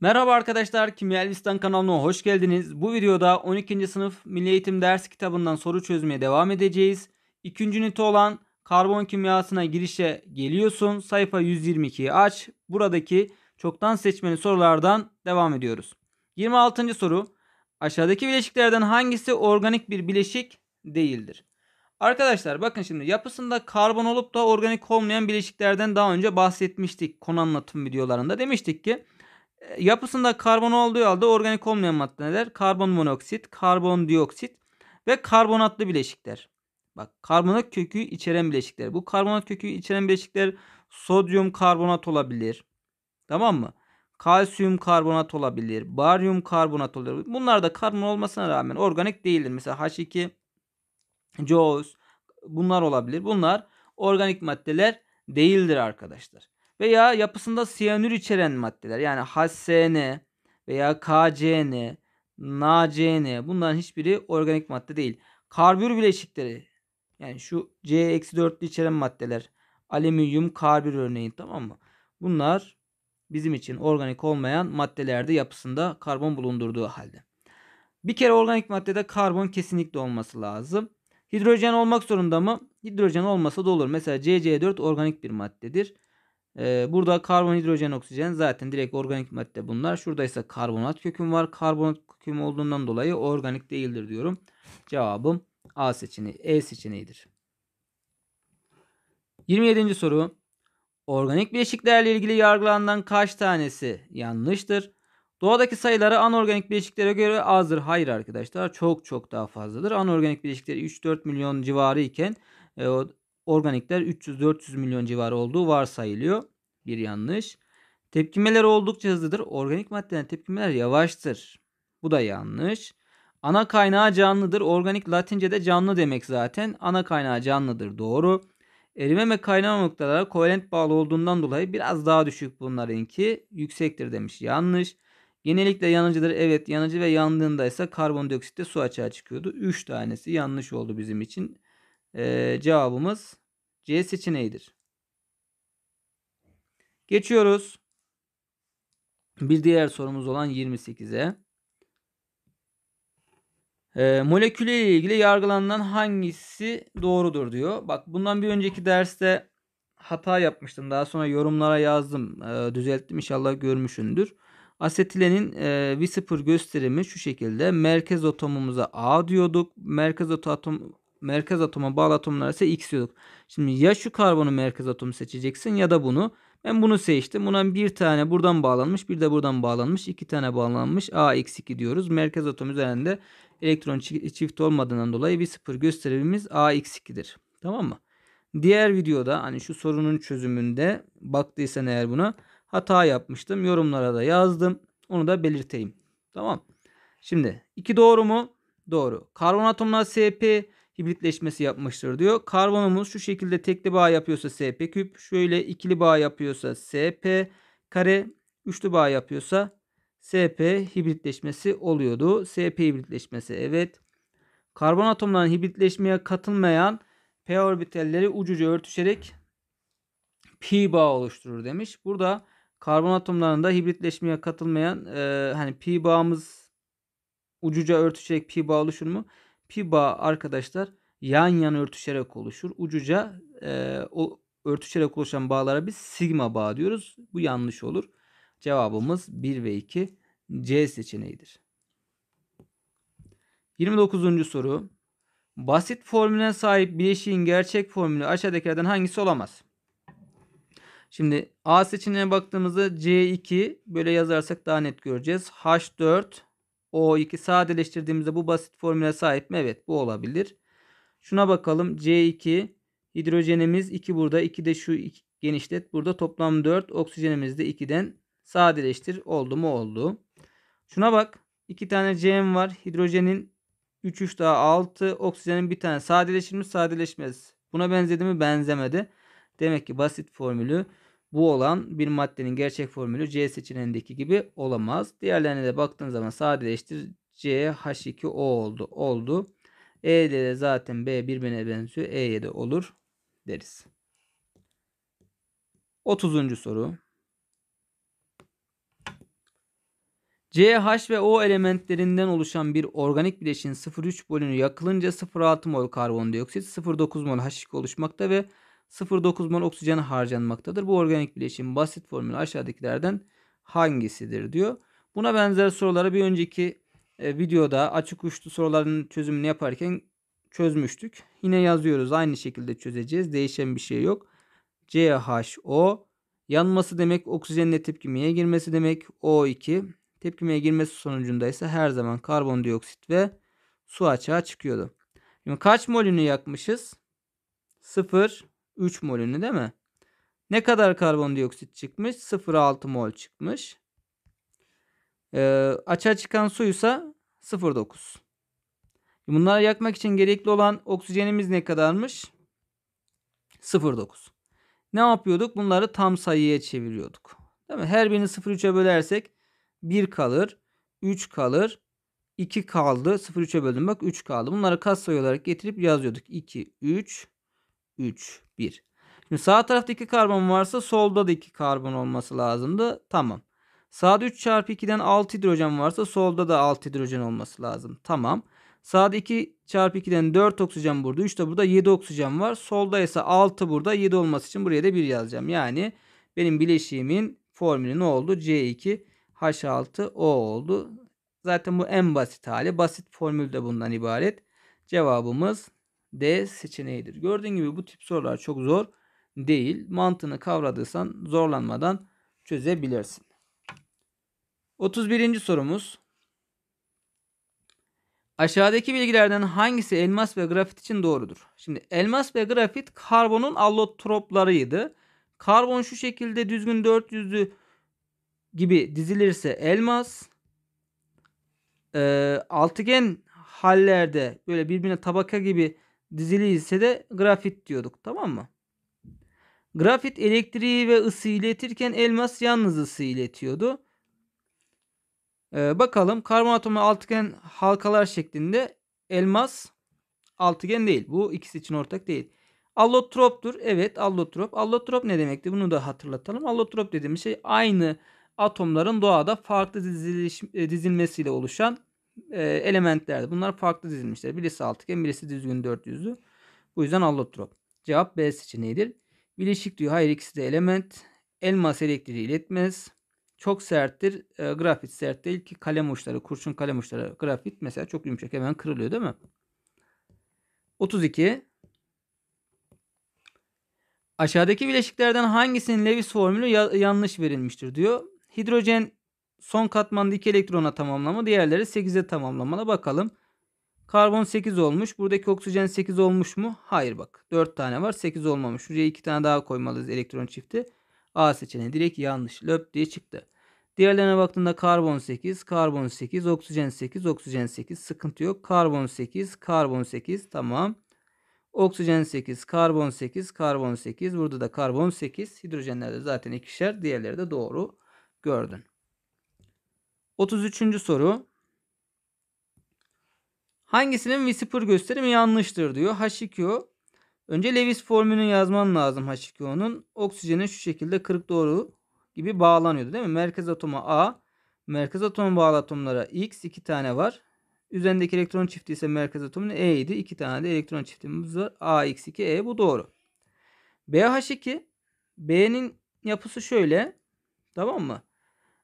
Merhaba arkadaşlar, Kimya Elbistan kanalına hoş geldiniz. Bu videoda 12. sınıf Milli Eğitim ders kitabından soru çözmeye devam edeceğiz. İkinci ünite olan karbon kimyasına girişe geliyorsun. Sayfa 122'yi aç. Buradaki çoktan seçmeli sorulardan devam ediyoruz. 26. soru. Aşağıdaki bileşiklerden hangisi organik bir bileşik değildir? Arkadaşlar bakın şimdi yapısında karbon olup da organik olmayan bileşiklerden daha önce bahsetmiştik konu anlatım videolarında. Demiştik ki Yapısında karbon olduğu halde organik olmayan maddeler karbon monoksit, karbon dioksit ve karbonatlı bileşikler. Bak karbonat kökü içeren bileşikler. Bu karbonat kökü içeren bileşikler sodyum karbonat olabilir. Tamam mı? Kalsiyum karbonat olabilir. Baryum karbonat olabilir. Bunlar da karbon olmasına rağmen organik değildir. Mesela H2, COOS bunlar olabilir. Bunlar organik maddeler değildir arkadaşlar veya yapısında siyanür içeren maddeler yani HCN veya KCN, NaCN bunların hiçbiri organik madde değil. Karbür bileşikleri yani şu C-4'lü içeren maddeler alüminyum karbür örneğin tamam mı? Bunlar bizim için organik olmayan maddelerde yapısında karbon bulundurduğu halde. Bir kere organik maddede karbon kesinlikle olması lazım. Hidrojen olmak zorunda mı? Hidrojen olmasa da olur. Mesela CC4 organik bir maddedir. Ee, burada karbon, hidrojen, oksijen zaten direkt organik madde bunlar. Şurada ise karbonat köküm var. Karbonat köküm olduğundan dolayı organik değildir diyorum. Cevabım A seçeneği, E seçeneğidir. 27. soru. Organik bileşiklerle ilgili yargılanan kaç tanesi yanlıştır? Doğadaki sayıları anorganik bileşiklere göre azdır. Hayır arkadaşlar çok çok daha fazladır. Anorganik bileşikleri 3-4 milyon civarı iken e, organikler 300-400 milyon civarı olduğu varsayılıyor. Bir yanlış. Tepkimeler oldukça hızlıdır. Organik maddelerin tepkimeler yavaştır. Bu da yanlış. Ana kaynağı canlıdır. Organik Latince'de canlı demek zaten. Ana kaynağı canlıdır. Doğru. Erime ve kaynama noktaları kovalent bağlı olduğundan dolayı biraz daha düşük bunlarınki. Yüksektir demiş. Yanlış. Genellikle yanıcıdır. Evet yanıcı ve yandığında ise karbondioksitte su açığa çıkıyordu. 3 tanesi yanlış oldu bizim için. Ee, cevabımız C seçeneğidir. Geçiyoruz. Bir diğer sorumuz olan 28'e. Ee, moleküle ile ilgili yargılanan hangisi doğrudur diyor. Bak bundan bir önceki derste hata yapmıştım. Daha sonra yorumlara yazdım. Ee, düzelttim inşallah görmüşündür. Asetilenin e, Whisper gösterimi şu şekilde. Merkez atomumuza A diyorduk. Merkez atom merkez atoma bağlı atomlar ise X diyorduk. Şimdi ya şu karbonu merkez atomu seçeceksin ya da bunu. Ben bunu seçtim. Buna bir tane buradan bağlanmış bir de buradan bağlanmış. iki tane bağlanmış. AX2 diyoruz. Merkez atom üzerinde elektron çift olmadığından dolayı bir sıfır gösterevimiz AX2'dir. Tamam mı? Diğer videoda hani şu sorunun çözümünde baktıysan eğer buna hata yapmıştım. Yorumlara da yazdım. Onu da belirteyim. Tamam. Şimdi iki doğru mu? Doğru. Karbon atomlar SP hibritleşmesi yapmıştır diyor. Karbonumuz şu şekilde tekli bağ yapıyorsa SP küp, şöyle ikili bağ yapıyorsa SP kare, üçlü bağ yapıyorsa SP hibritleşmesi oluyordu. SP hibritleşmesi evet. Karbon atomlarının hibritleşmeye katılmayan p orbitalleri ucuca örtüşerek pi bağ oluşturur demiş. Burada karbon atomlarında hibritleşmeye katılmayan e, hani pi bağımız ucuca örtüşerek pi bağ oluşur mu? Pi bağ arkadaşlar yan yana örtüşerek oluşur. Ucuca e, o örtüşerek oluşan bağlara biz sigma bağ diyoruz. Bu yanlış olur. Cevabımız 1 ve 2 C seçeneğidir. 29. soru. Basit formüle sahip bileşiğin gerçek formülü aşağıdakilerden hangisi olamaz? Şimdi A seçeneğine baktığımızda C2 böyle yazarsak daha net göreceğiz. H4 o2 sadeleştirdiğimizde bu basit formüle sahip mi? Evet bu olabilir. Şuna bakalım. C2 hidrojenimiz 2 burada. 2 de şu genişlet. Burada toplam 4. Oksijenimiz de 2'den sadeleştir. Oldu mu? Oldu. Şuna bak. 2 tane C'm var. Hidrojenin 3 3 daha 6. Oksijenin bir tane sadeleşir mi? Sadeleşmez. Buna benzedi mi? Benzemedi. Demek ki basit formülü bu olan bir maddenin gerçek formülü C seçeneğindeki gibi olamaz. Diğerlerine de baktığın zaman sadeleştir C H2O oldu. oldu. E'de de zaten B birbirine benziyor. E'ye de olur deriz. 30. soru. C, H ve O elementlerinden oluşan bir organik bileşin 0,3 bölünü yakılınca 0,6 mol karbondioksit, 0,9 mol H2 oluşmakta ve 0,9 mol oksijen harcanmaktadır. Bu organik bileşimin basit formülü aşağıdakilerden hangisidir diyor. Buna benzer soruları bir önceki e, videoda açık uçlu soruların çözümünü yaparken çözmüştük. Yine yazıyoruz. Aynı şekilde çözeceğiz. Değişen bir şey yok. CHO yanması demek oksijenle tepkimeye girmesi demek. O2 tepkimeye girmesi sonucunda ise her zaman karbondioksit ve su açığa çıkıyordu. Şimdi kaç molünü yakmışız? 0 3 molünü değil mi? Ne kadar karbondioksit çıkmış? 0,6 mol çıkmış. Ee, açığa çıkan suysa 0,9. Bunları yakmak için gerekli olan oksijenimiz ne kadarmış? 0,9. Ne yapıyorduk? Bunları tam sayıya çeviriyorduk. Değil mi? Her birini 0,3'e bölersek 1 kalır, 3 kalır, 2 kaldı. 0,3'e böldüm bak 3 kaldı. Bunları katsayı olarak getirip yazıyorduk. 2, 3, 3, 1. Şimdi sağ tarafta 2 karbon varsa solda da 2 karbon olması lazımdı. Tamam. Sağda 3 çarpı 2'den 6 hidrojen varsa solda da 6 hidrojen olması lazım. Tamam. Sağda 2 çarpı 2'den 4 oksijen burada. 3 de burada 7 oksijen var. Solda ise 6 burada 7 olması için buraya da 1 yazacağım. Yani benim bileşiğimin formülü ne oldu? C2H6O oldu. Zaten bu en basit hali. Basit formül de bundan ibaret. Cevabımız D seçeneğidir. Gördüğün gibi bu tip sorular çok zor değil. Mantığını kavradıysan zorlanmadan çözebilirsin. 31. sorumuz. Aşağıdaki bilgilerden hangisi elmas ve grafit için doğrudur? Şimdi elmas ve grafit karbonun allotroplarıydı. Karbon şu şekilde düzgün 400'lü gibi dizilirse elmas. E, altıgen hallerde böyle birbirine tabaka gibi Dizili ise de grafit diyorduk tamam mı? Grafit elektriği ve ısı iletirken elmas yalnız ısı iletiyordu. Ee, bakalım karbon atomu altıgen halkalar şeklinde elmas altıgen değil. Bu ikisi için ortak değil. Allotroptur. Evet allotrop. Allotrop ne demekti? Bunu da hatırlatalım. Allotrop dediğimiz şey aynı atomların doğada farklı diziliş, e, dizilmesiyle oluşan e, elementlerdi. Bunlar farklı dizilmişler. Birisi altıgen, birisi düzgün dört yüzlü. Bu yüzden allotrop. Cevap B seçeneğidir. Bileşik diyor. Hayır ikisi de element. Elmas elektriği iletmez. Çok serttir. E, grafit sert değil ki kalem uçları, kurşun kalem uçları grafit mesela çok yumuşak hemen kırılıyor değil mi? 32. Aşağıdaki bileşiklerden hangisinin Lewis formülü ya- yanlış verilmiştir diyor. Hidrojen Son katmanda 2 elektrona tamamlama. Diğerleri 8'e tamamlamada bakalım. Karbon 8 olmuş. Buradaki oksijen 8 olmuş mu? Hayır bak. 4 tane var. 8 olmamış. Şuraya 2 tane daha koymalıyız elektron çifti. A seçeneği direkt yanlış. Löp diye çıktı. Diğerlerine baktığında karbon 8, karbon 8, oksijen 8, oksijen 8. Sıkıntı yok. Karbon 8, karbon 8. Tamam. Oksijen 8, karbon 8, karbon 8. Burada da karbon 8. Hidrojenlerde zaten ikişer. Diğerleri de doğru gördün. 33. soru. Hangisinin Whisper gösterimi yanlıştır diyor. H2O. Önce Lewis formülünü yazman lazım H2O'nun. Oksijenin şu şekilde kırık doğru gibi bağlanıyordu değil mi? Merkez atoma A. Merkez atom bağlı atomlara X iki tane var. Üzerindeki elektron çifti ise merkez atomun E idi. İki tane de elektron çiftimiz var. A X 2 e bu doğru. BH2 B'nin yapısı şöyle. Tamam mı?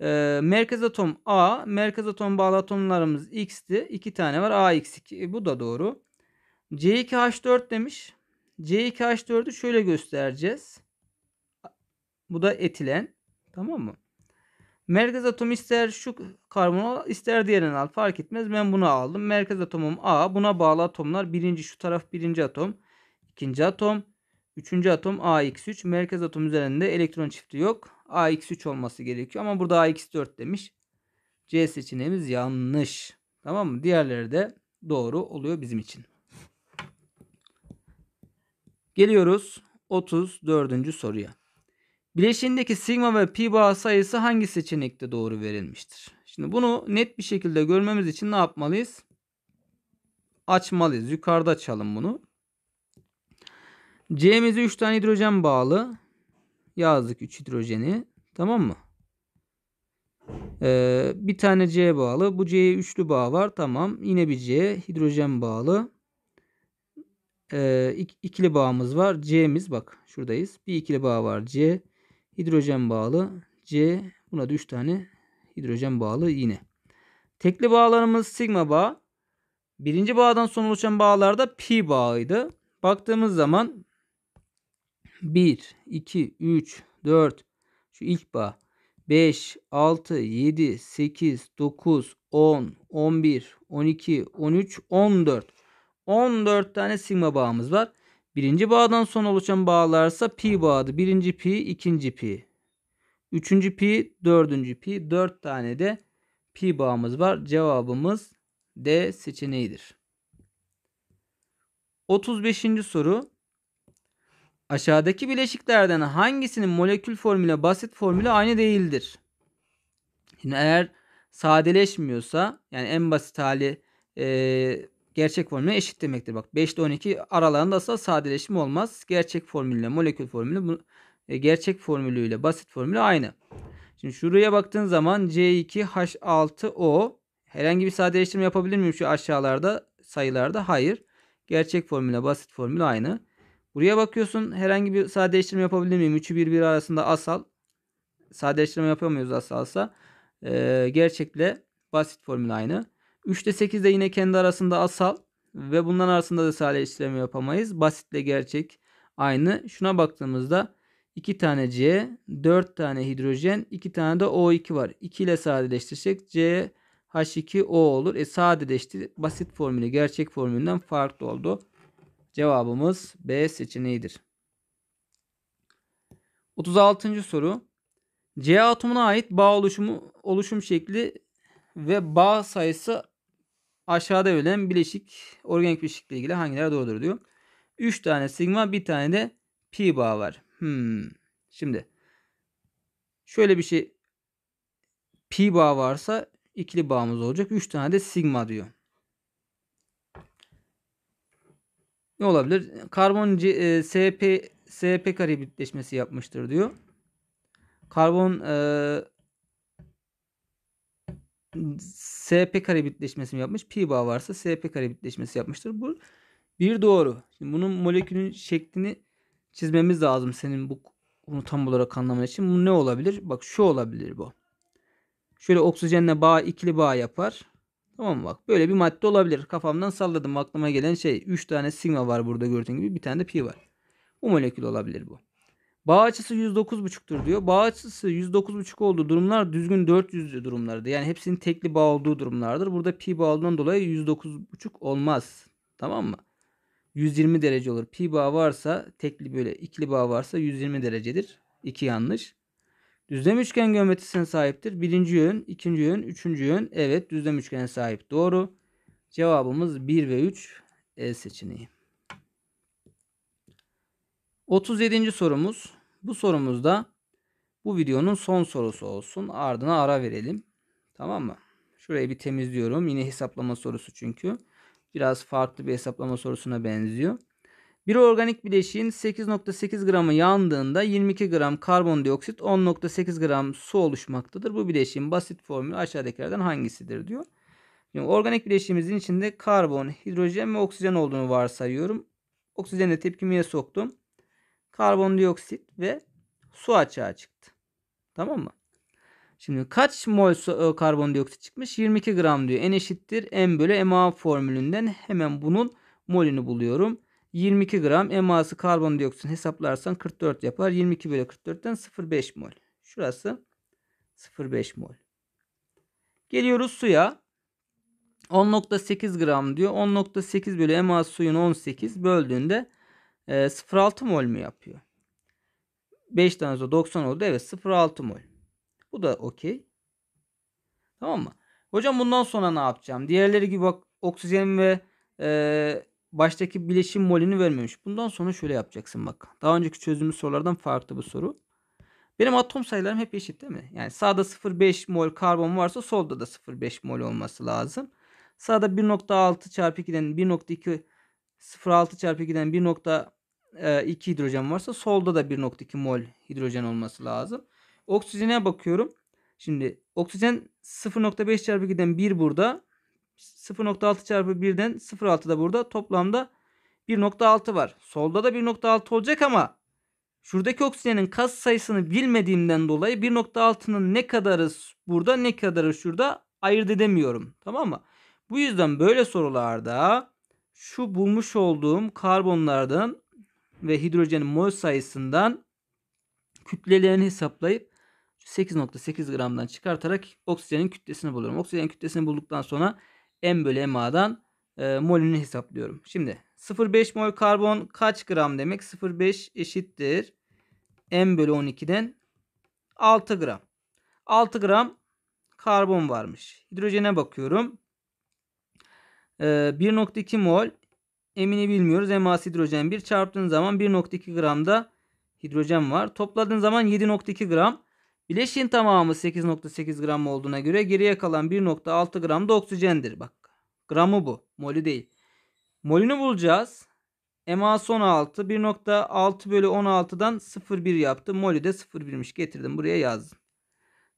E, ee, merkez atom A. Merkez atom bağlı atomlarımız X'ti. 2 tane var. AX2. E, bu da doğru. C2H4 demiş. C2H4'ü şöyle göstereceğiz. Bu da etilen. Tamam mı? Merkez atom ister şu karbonu al, ister diğerini al. Fark etmez. Ben bunu aldım. Merkez atomum A. Buna bağlı atomlar. Birinci şu taraf birinci atom. ikinci atom. Üçüncü atom AX3. Merkez atom üzerinde elektron çifti yok. AX3 olması gerekiyor ama burada AX4 demiş. C seçeneğimiz yanlış. Tamam mı? Diğerleri de doğru oluyor bizim için. Geliyoruz 34. soruya. Bileşiğindeki sigma ve pi bağ sayısı hangi seçenekte doğru verilmiştir? Şimdi bunu net bir şekilde görmemiz için ne yapmalıyız? Açmalıyız. Yukarıda açalım bunu. C'mize 3 tane hidrojen bağlı yazdık 3 hidrojeni. Tamam mı? Ee, bir tane C bağlı. Bu C'ye üçlü bağ var. Tamam. Yine bir C. Hidrojen bağlı. Ee, ik ikili bağımız var. C'miz bak şuradayız. Bir ikili bağ var. C. Hidrojen bağlı. C. Buna da 3 tane hidrojen bağlı yine. Tekli bağlarımız sigma bağ. Birinci bağdan sonra oluşan bağlarda pi bağıydı. Baktığımız zaman 1, 2, 3, 4, şu ilk bağ 5, 6, 7, 8, 9, 10, 11, 12, 13, 14. 14 tane sigma bağımız var. Birinci bağdan sonra oluşan bağlarsa pi bağıdı. Birinci pi, ikinci pi. Üçüncü pi, dördüncü pi. Dört tane de pi bağımız var. Cevabımız D seçeneğidir. 35. soru Aşağıdaki bileşiklerden hangisinin molekül formülü basit formülü aynı değildir? Şimdi eğer sadeleşmiyorsa yani en basit hali e, gerçek formüle eşit demektir. Bak 5 ile 12 aralarında asla sadeleşme olmaz. Gerçek formülle molekül formülü bu, e, gerçek formülüyle basit formülü aynı. Şimdi şuraya baktığın zaman C2H6O herhangi bir sadeleştirme yapabilir miyim şu aşağılarda sayılarda? Hayır. Gerçek formülle basit formül aynı. Buraya bakıyorsun herhangi bir sadeleştirme yapabilir miyim? 3'ü 1 1 arasında asal. Sadeleştirme yapamıyoruz asalsa. Ee, gerçekle basit formül aynı. 3 ile 8 de yine kendi arasında asal. Ve bunların arasında da sadeleştirme yapamayız. Basitle gerçek aynı. Şuna baktığımızda 2 tane C, 4 tane hidrojen, 2 tane de O2 var. 2 ile sadeleştirsek C H2O olur. E sadeleşti. Basit formülü gerçek formülünden farklı oldu. Cevabımız B seçeneğidir. 36. soru. C atomuna ait bağ oluşumu oluşum şekli ve bağ sayısı aşağıda verilen bileşik organik bileşikle ilgili hangileri doğrudur diyor. 3 tane sigma bir tane de pi bağ var. Hmm. Şimdi şöyle bir şey pi bağ varsa ikili bağımız olacak. 3 tane de sigma diyor. ne olabilir? Karbon e, SP SP kare bitleşmesi yapmıştır diyor. Karbon e, SP karibitleşmesi mi yapmış? Pi bağ varsa SP kare bitleşmesi yapmıştır. Bu bir doğru. Şimdi bunun molekülün şeklini çizmemiz lazım senin bu bunu tam olarak anlaman için. Bu ne olabilir? Bak şu olabilir bu. Şöyle oksijenle bağ ikili bağ yapar. Tamam bak böyle bir madde olabilir. Kafamdan salladım aklıma gelen şey. 3 tane sigma var burada gördüğün gibi bir tane de pi var. Bu molekül olabilir bu. Bağ açısı 109,5'tür diyor. Bağ açısı 109,5 olduğu durumlar düzgün 400 durumlardı. Yani hepsinin tekli bağ olduğu durumlardır. Burada pi bağ olduğundan dolayı 109,5 olmaz. Tamam mı? 120 derece olur. Pi bağ varsa tekli böyle ikili bağ varsa 120 derecedir. İki yanlış. Düzlem üçgen geometrisine sahiptir. Birinci yön, ikinci yön, üçüncü yön. Evet düzlem üçgene sahip. Doğru. Cevabımız 1 ve 3 E seçeneği. 37. sorumuz. Bu sorumuzda bu videonun son sorusu olsun. Ardına ara verelim. Tamam mı? Şurayı bir temizliyorum. Yine hesaplama sorusu çünkü. Biraz farklı bir hesaplama sorusuna benziyor. Bir organik bileşiğin 8.8 gramı yandığında 22 gram karbondioksit 10.8 gram su oluşmaktadır. Bu bileşiğin basit formülü aşağıdakilerden hangisidir diyor. Şimdi organik bileşiğimizin içinde karbon, hidrojen ve oksijen olduğunu varsayıyorum. Oksijeni de tepkimeye soktum. Karbondioksit ve su açığa çıktı. Tamam mı? Şimdi kaç mol e, karbondioksit çıkmış? 22 gram diyor. N eşittir M bölü MA formülünden hemen bunun molünü buluyorum. 22 gram eması karbondioksit hesaplarsan 44 yapar. 22 bölü 44'ten 0,5 mol. Şurası 0,5 mol. Geliyoruz suya. 10.8 gram diyor. 10.8 bölü ema suyun 18 böldüğünde 0,6 e, mol mu yapıyor? 5 tane zor 90 oldu. Evet 0,6 mol. Bu da okey. Tamam mı? Hocam bundan sonra ne yapacağım? Diğerleri gibi bak oksijen ve e, baştaki bileşim molini vermemiş. Bundan sonra şöyle yapacaksın bak. Daha önceki çözdüğümüz sorulardan farklı bu soru. Benim atom sayılarım hep eşit değil mi? Yani sağda 0,5 mol karbon varsa solda da 0,5 mol olması lazım. Sağda 1.6 çarpı 2'den 1.2 0.6 çarpı 2'den 1.2 hidrojen varsa solda da 1.2 mol hidrojen olması lazım. Oksijene bakıyorum. Şimdi oksijen 0.5 çarpı 2'den 1 burada. 0.6 çarpı 1'den 0.6 da burada toplamda 1.6 var. Solda da 1.6 olacak ama şuradaki oksijenin kas sayısını bilmediğimden dolayı 1.6'nın ne kadarı burada ne kadarı şurada ayırt edemiyorum. Tamam mı? Bu yüzden böyle sorularda şu bulmuş olduğum karbonlardan ve hidrojenin mol sayısından kütlelerini hesaplayıp 8.8 gramdan çıkartarak oksijenin kütlesini buluyorum. Oksijenin kütlesini bulduktan sonra M bölü MA'dan e, molünü hesaplıyorum. Şimdi 0,5 mol karbon kaç gram demek? 0,5 eşittir. M bölü 12'den 6 gram. 6 gram karbon varmış. Hidrojene bakıyorum. E, 1,2 mol emini bilmiyoruz. Emas hidrojen 1 çarptığın zaman 1,2 gramda hidrojen var. Topladığın zaman 7,2 gram Bileşiğin tamamı 8.8 gram olduğuna göre geriye kalan 1.6 gram da oksijendir. Bak gramı bu. Molü değil. Molünü bulacağız. Ma son 6, 1.6 bölü 16'dan 0,1 yaptı. Molü de 0,1'miş. Getirdim buraya yazdım.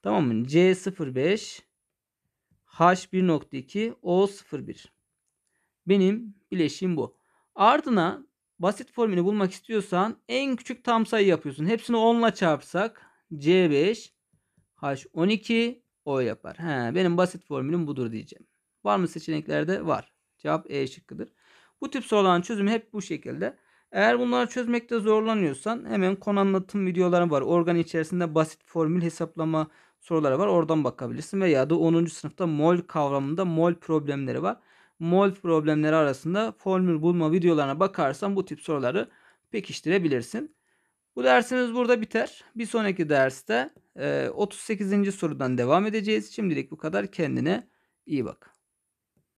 Tamam mı? C 0,5 H 1.2 O 0,1 Benim bileşiğim bu. Ardına basit formülü bulmak istiyorsan en küçük tam sayı yapıyorsun. Hepsini 10 ile çarpsak C5 H12 O yapar. He, benim basit formülüm budur diyeceğim. Var mı seçeneklerde? Var. Cevap E şıkkıdır. Bu tip soruların çözümü hep bu şekilde. Eğer bunları çözmekte zorlanıyorsan hemen konu anlatım videoları var. Organ içerisinde basit formül hesaplama soruları var. Oradan bakabilirsin veya da 10. sınıfta mol kavramında mol problemleri var. Mol problemleri arasında formül bulma videolarına bakarsan bu tip soruları pekiştirebilirsin. Bu dersimiz burada biter. Bir sonraki derste 38. E, sorudan devam edeceğiz. Şimdilik bu kadar. Kendine iyi bak.